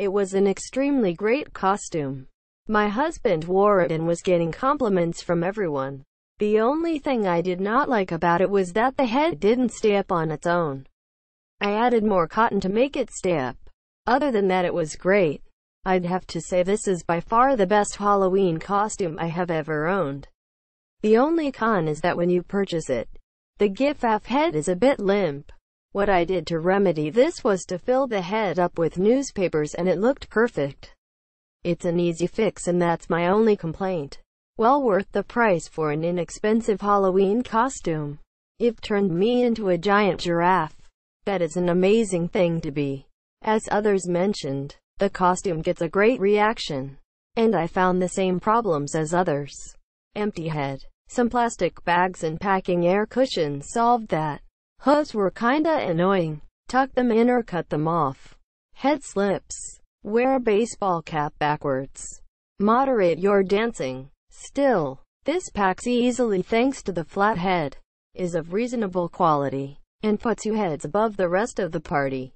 It was an extremely great costume. My husband wore it and was getting compliments from everyone. The only thing I did not like about it was that the head didn't stay up on its own. I added more cotton to make it stay up. Other than that it was great. I'd have to say this is by far the best Halloween costume I have ever owned. The only con is that when you purchase it, the GIF half head is a bit limp. What I did to remedy this was to fill the head up with newspapers and it looked perfect. It's an easy fix and that's my only complaint. Well worth the price for an inexpensive Halloween costume. It turned me into a giant giraffe. That is an amazing thing to be. As others mentioned, the costume gets a great reaction. And I found the same problems as others. Empty head. Some plastic bags and packing air cushions solved that. Hooves were kinda annoying. Tuck them in or cut them off. Head slips. Wear a baseball cap backwards. Moderate your dancing. Still, this packs easily thanks to the flat head, is of reasonable quality, and puts you heads above the rest of the party.